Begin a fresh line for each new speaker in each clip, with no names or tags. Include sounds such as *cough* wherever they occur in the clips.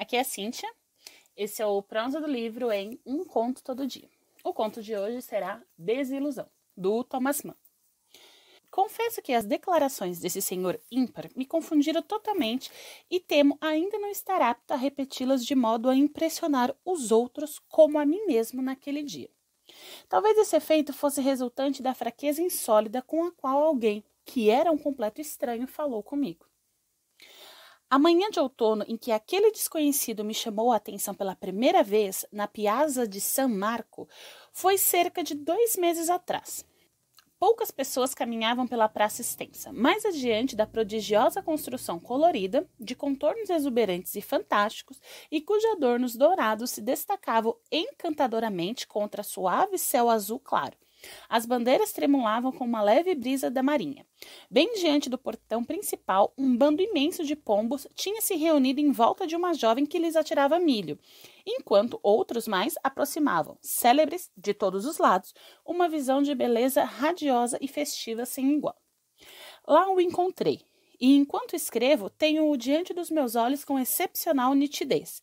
Aqui é a Cíntia. Esse é o Prosa do Livro em Um Conto Todo Dia. O conto de hoje será Desilusão, do Thomas Mann. Confesso que as declarações desse senhor ímpar me confundiram totalmente e temo ainda não estar apta a repeti-las de modo a impressionar os outros como a mim mesmo naquele dia. Talvez esse efeito fosse resultante da fraqueza insólida com a qual alguém, que era um completo estranho, falou comigo. A manhã de outono em que aquele desconhecido me chamou a atenção pela primeira vez na Piazza de San Marco foi cerca de dois meses atrás. Poucas pessoas caminhavam pela praça extensa, mais adiante da prodigiosa construção colorida, de contornos exuberantes e fantásticos, e cujos adornos dourados se destacavam encantadoramente contra suave céu azul claro as bandeiras tremulavam com uma leve brisa da marinha. Bem diante do portão principal, um bando imenso de pombos tinha se reunido em volta de uma jovem que lhes atirava milho, enquanto outros mais aproximavam, célebres de todos os lados, uma visão de beleza radiosa e festiva sem igual. Lá o encontrei, e enquanto escrevo, tenho-o diante dos meus olhos com excepcional nitidez.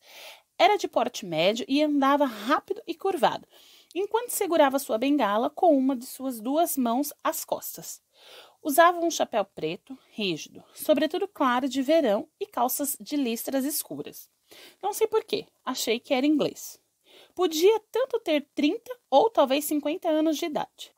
Era de porte médio e andava rápido e curvado enquanto segurava sua bengala com uma de suas duas mãos às costas. Usava um chapéu preto, rígido, sobretudo claro de verão e calças de listras escuras. Não sei porquê, achei que era inglês. Podia tanto ter 30 ou talvez 50 anos de idade.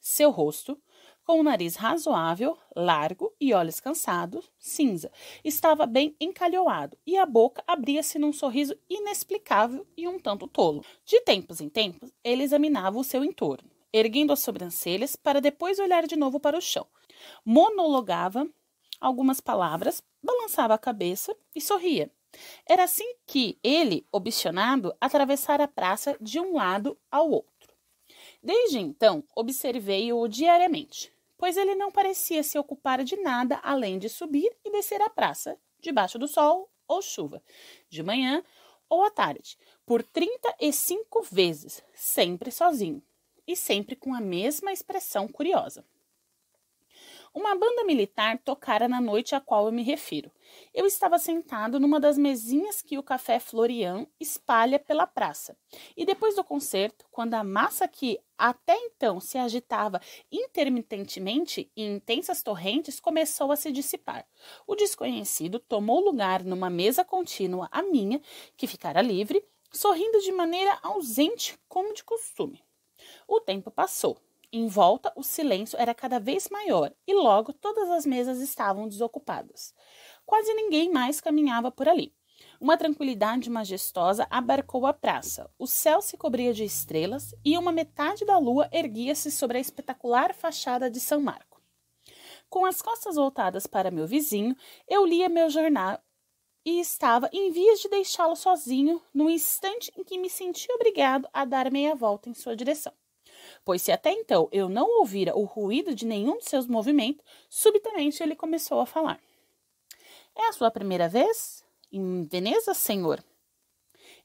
Seu rosto, com o nariz razoável, largo e olhos cansados, cinza. Estava bem encalhoado e a boca abria-se num sorriso inexplicável e um tanto tolo. De tempos em tempos, ele examinava o seu entorno, erguendo as sobrancelhas para depois olhar de novo para o chão. Monologava algumas palavras, balançava a cabeça e sorria. Era assim que ele, obstinado, atravessara a praça de um lado ao outro. Desde então, observei-o diariamente pois ele não parecia se ocupar de nada além de subir e descer a praça, debaixo do sol ou chuva, de manhã ou à tarde, por 35 vezes, sempre sozinho e sempre com a mesma expressão curiosa. Uma banda militar tocara na noite a qual eu me refiro. Eu estava sentado numa das mesinhas que o Café Florian espalha pela praça. E depois do concerto, quando a massa que até então se agitava intermitentemente em intensas torrentes começou a se dissipar, o desconhecido tomou lugar numa mesa contínua à minha, que ficara livre, sorrindo de maneira ausente, como de costume. O tempo passou em volta, o silêncio era cada vez maior e logo todas as mesas estavam desocupadas. Quase ninguém mais caminhava por ali. Uma tranquilidade majestosa abarcou a praça. O céu se cobria de estrelas e uma metade da lua erguia-se sobre a espetacular fachada de São Marco. Com as costas voltadas para meu vizinho, eu lia meu jornal e estava em vias de deixá-lo sozinho no instante em que me senti obrigado a dar meia volta em sua direção pois se até então eu não ouvira o ruído de nenhum de seus movimentos, subitamente ele começou a falar. É a sua primeira vez em Veneza, senhor?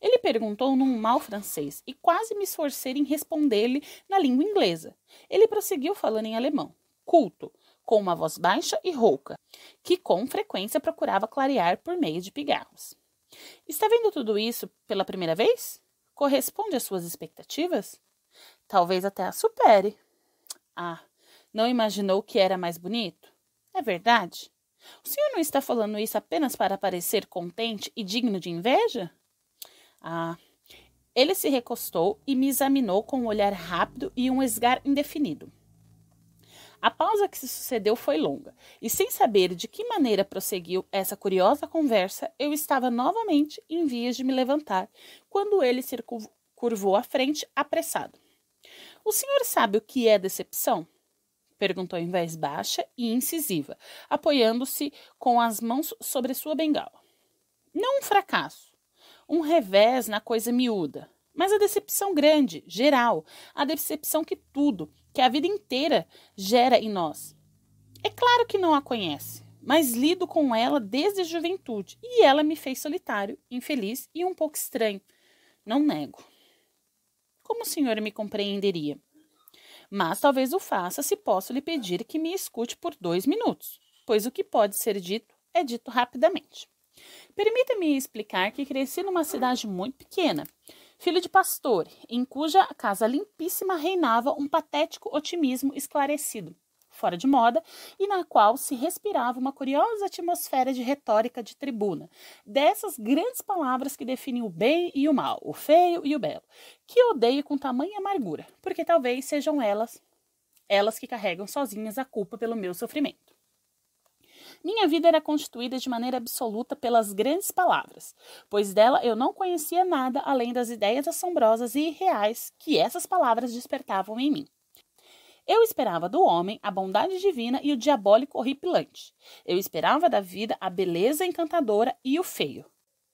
Ele perguntou num mal francês e quase me esforcei em responder-lhe na língua inglesa. Ele prosseguiu falando em alemão, culto, com uma voz baixa e rouca, que com frequência procurava clarear por meio de pigarros. Está vendo tudo isso pela primeira vez? Corresponde às suas expectativas? Talvez até a supere. Ah, não imaginou que era mais bonito? É verdade? O senhor não está falando isso apenas para parecer contente e digno de inveja? Ah, ele se recostou e me examinou com um olhar rápido e um esgar indefinido. A pausa que se sucedeu foi longa, e sem saber de que maneira prosseguiu essa curiosa conversa, eu estava novamente em vias de me levantar quando ele se curvou à frente, apressado. O senhor sabe o que é decepção? perguntou em voz baixa e incisiva, apoiando-se com as mãos sobre sua bengala. Não um fracasso, um revés na coisa miúda, mas a decepção grande, geral, a decepção que tudo, que a vida inteira gera em nós. É claro que não a conhece, mas lido com ela desde a juventude e ela me fez solitário, infeliz e um pouco estranho. Não nego como o senhor me compreenderia. Mas talvez o faça se posso lhe pedir que me escute por dois minutos, pois o que pode ser dito é dito rapidamente. Permita-me explicar que cresci numa cidade muito pequena, filho de pastor, em cuja casa limpíssima reinava um patético otimismo esclarecido fora de moda e na qual se respirava uma curiosa atmosfera de retórica de tribuna, dessas grandes palavras que definem o bem e o mal, o feio e o belo, que odeio com tamanha amargura, porque talvez sejam elas elas que carregam sozinhas a culpa pelo meu sofrimento. Minha vida era constituída de maneira absoluta pelas grandes palavras, pois dela eu não conhecia nada além das ideias assombrosas e irreais que essas palavras despertavam em mim. Eu esperava do homem a bondade divina e o diabólico horripilante. Eu esperava da vida a beleza encantadora e o feio.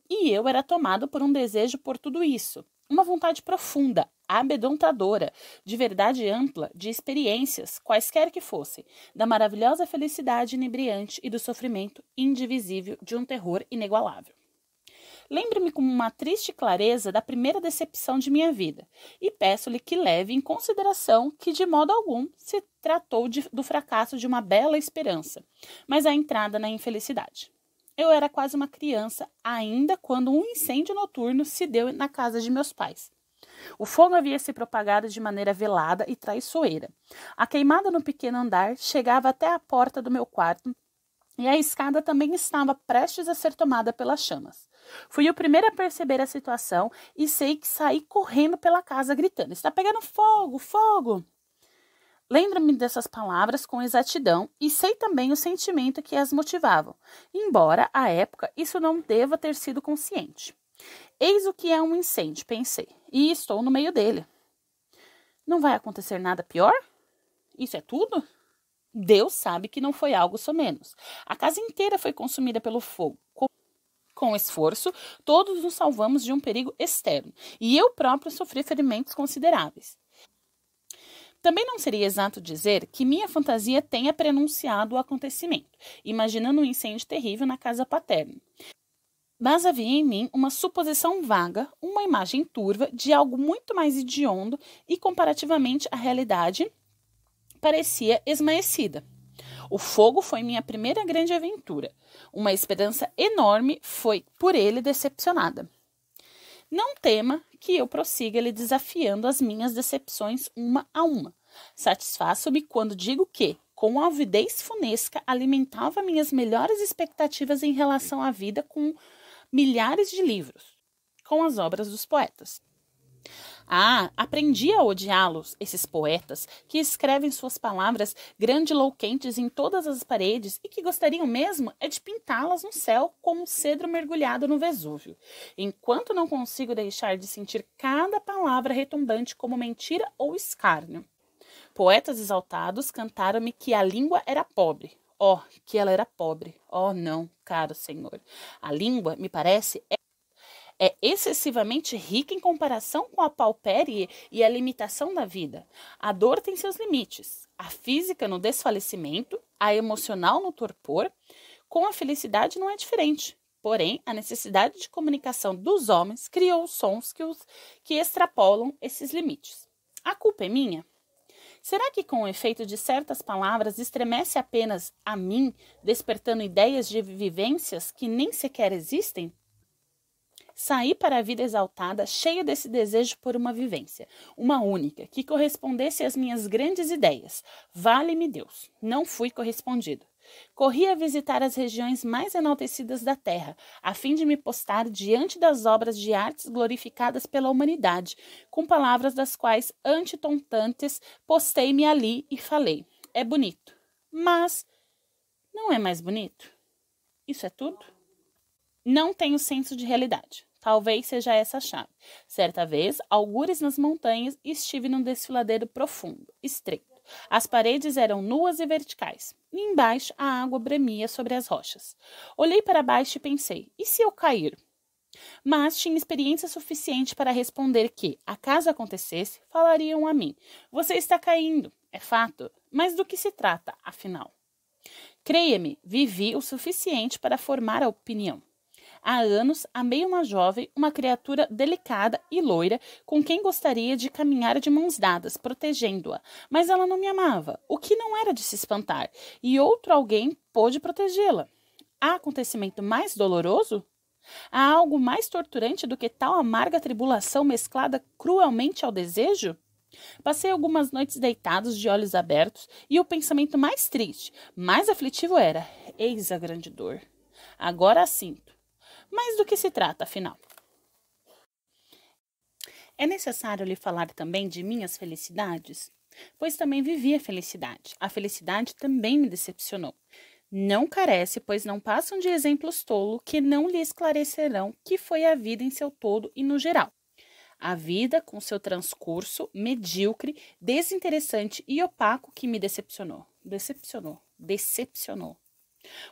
E eu era tomado por um desejo por tudo isso, uma vontade profunda, abedontadora, de verdade ampla, de experiências, quaisquer que fossem, da maravilhosa felicidade inebriante e do sofrimento indivisível de um terror inigualável. Lembre-me com uma triste clareza da primeira decepção de minha vida e peço-lhe que leve em consideração que, de modo algum, se tratou de, do fracasso de uma bela esperança, mas a entrada na infelicidade. Eu era quase uma criança ainda quando um incêndio noturno se deu na casa de meus pais. O fogo havia se propagado de maneira velada e traiçoeira. A queimada no pequeno andar chegava até a porta do meu quarto e a escada também estava prestes a ser tomada pelas chamas. Fui o primeiro a perceber a situação e sei que saí correndo pela casa gritando: Está pegando fogo, fogo! Lembro-me dessas palavras com exatidão e sei também o sentimento que as motivavam, embora, à época, isso não deva ter sido consciente. Eis o que é um incêndio, pensei, e estou no meio dele. Não vai acontecer nada pior? Isso é tudo? Deus sabe que não foi algo somenos. A casa inteira foi consumida pelo fogo com esforço, todos nos salvamos de um perigo externo, e eu próprio sofri ferimentos consideráveis. Também não seria exato dizer que minha fantasia tenha prenunciado o acontecimento, imaginando um incêndio terrível na casa paterna. Mas havia em mim uma suposição vaga, uma imagem turva de algo muito mais hediondo e, comparativamente à realidade, parecia esmaecida. O fogo foi minha primeira grande aventura. Uma esperança enorme foi por ele decepcionada. Não tema que eu prossiga lhe desafiando as minhas decepções uma a uma. Satisfaço-me quando digo que, com avidez funesca, alimentava minhas melhores expectativas em relação à vida com milhares de livros, com as obras dos poetas. Ah, aprendi a odiá-los, esses poetas que escrevem suas palavras grandiloquentes em todas as paredes e que gostariam mesmo é de pintá-las no céu como um cedro mergulhado no Vesúvio. Enquanto não consigo deixar de sentir cada palavra retumbante como mentira ou escárnio. Poetas exaltados cantaram-me que a língua era pobre, ó, oh, que ela era pobre. Ó, oh, não, caro senhor. A língua, me parece, é excessivamente rica em comparação com a paupérie e a limitação da vida. A dor tem seus limites: a física no desfalecimento, a emocional no torpor. Com a felicidade não é diferente. Porém, a necessidade de comunicação dos homens criou sons que, os, que extrapolam esses limites. A culpa é minha? Será que, com o efeito de certas palavras, estremece apenas a mim, despertando ideias de vivências que nem sequer existem? saí para a vida exaltada, cheia desse desejo por uma vivência, uma única, que correspondesse às minhas grandes ideias. Vale-me Deus, não fui correspondido. Corri a visitar as regiões mais enaltecidas da terra, a fim de me postar diante das obras de artes glorificadas pela humanidade, com palavras das quais, antitontantes, postei-me ali e falei: é bonito, mas não é mais bonito? Isso é tudo? não tenho senso de realidade. Talvez seja essa a chave. Certa vez, algures nas montanhas, estive num desfiladeiro profundo, estreito. As paredes eram nuas e verticais, e embaixo a água bremia sobre as rochas. Olhei para baixo e pensei: e se eu cair? Mas tinha experiência suficiente para responder que, acaso acontecesse, falariam a mim: Você está caindo, é fato, mas do que se trata, afinal? Creia-me, vivi o suficiente para formar a opinião. Há anos, amei uma jovem, uma criatura delicada e loira, com quem gostaria de caminhar de mãos dadas, protegendo-a. Mas ela não me amava, o que não era de se espantar, e outro alguém pôde protegê-la. Há acontecimento mais doloroso? Há algo mais torturante do que tal amarga tribulação mesclada cruelmente ao desejo? Passei algumas noites deitados de olhos abertos e o pensamento mais triste, mais aflitivo era: eis a grande dor. Agora a sinto. Mas do que se trata, afinal? É necessário lhe falar também de minhas felicidades? Pois também vivi a felicidade. A felicidade também me decepcionou. Não carece, pois não passam de exemplos tolo que não lhe esclarecerão que foi a vida em seu todo e no geral. A vida, com seu transcurso medíocre, desinteressante e opaco, que me decepcionou. Decepcionou. Decepcionou.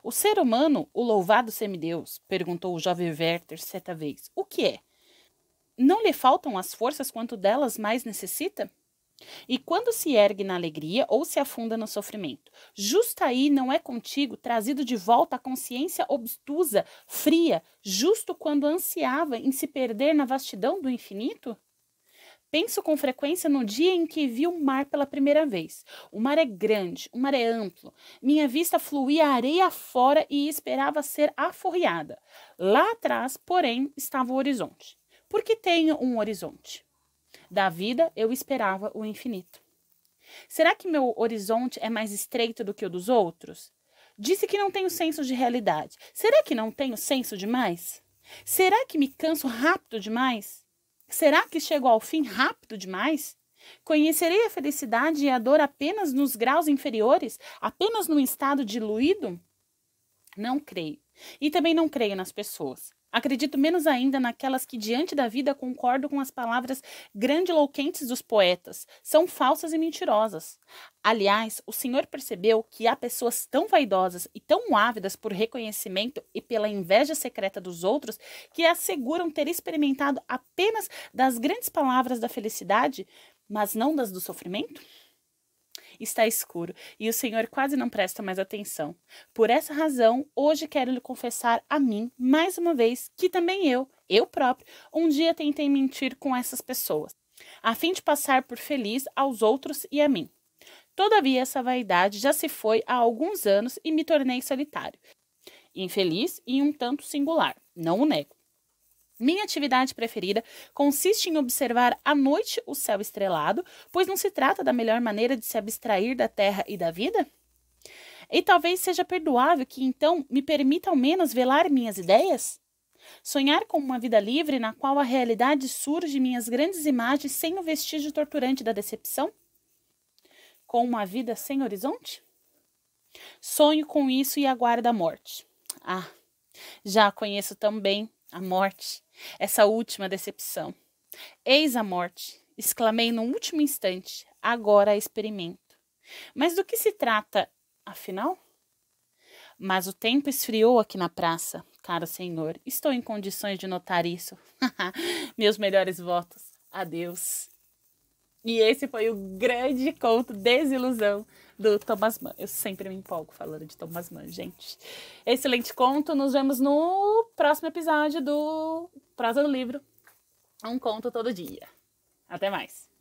O ser humano, o louvado semideus, perguntou o jovem Werther certa vez, o que é? Não lhe faltam as forças quanto delas mais necessita? E quando se ergue na alegria ou se afunda no sofrimento, justo aí não é contigo trazido de volta a consciência obtusa, fria, justo quando ansiava em se perder na vastidão do infinito? Penso com frequência no dia em que vi o mar pela primeira vez. O mar é grande, o mar é amplo. Minha vista fluía areia fora e esperava ser aforreada. Lá atrás, porém, estava o horizonte. Porque tenho um horizonte. Da vida eu esperava o infinito. Será que meu horizonte é mais estreito do que o dos outros? Disse que não tenho senso de realidade. Será que não tenho senso demais? Será que me canso rápido demais? Será que chego ao fim rápido demais? Conhecerei a felicidade e a dor apenas nos graus inferiores, apenas no estado diluído? Não creio. E também não creio nas pessoas. Acredito menos ainda naquelas que, diante da vida, concordo com as palavras grandiloquentes dos poetas. São falsas e mentirosas. Aliás, o senhor percebeu que há pessoas tão vaidosas e tão ávidas por reconhecimento e pela inveja secreta dos outros que asseguram ter experimentado apenas das grandes palavras da felicidade, mas não das do sofrimento? está escuro e o Senhor quase não presta mais atenção. Por essa razão, hoje quero lhe confessar a mim, mais uma vez, que também eu, eu próprio, um dia tentei mentir com essas pessoas, a fim de passar por feliz aos outros e a mim. Todavia, essa vaidade já se foi há alguns anos e me tornei solitário, infeliz e um tanto singular, não o nego. Minha atividade preferida consiste em observar à noite o céu estrelado, pois não se trata da melhor maneira de se abstrair da terra e da vida? E talvez seja perdoável que então me permita ao menos velar minhas ideias? Sonhar com uma vida livre na qual a realidade surge minhas grandes imagens sem o vestígio torturante da decepção? Com uma vida sem horizonte? Sonho com isso e aguardo a morte. Ah, já conheço tão bem a morte, essa última decepção. Eis a morte, exclamei no último instante, agora a experimento. Mas do que se trata, afinal? Mas o tempo esfriou aqui na praça, caro senhor. Estou em condições de notar isso. *laughs* Meus melhores votos. Adeus. E esse foi o grande conto Desilusão do Thomas Mann. Eu sempre me empolgo falando de Thomas Mann, gente. Excelente conto. Nos vemos no próximo episódio do Prazo do Livro. Um conto todo dia. Até mais.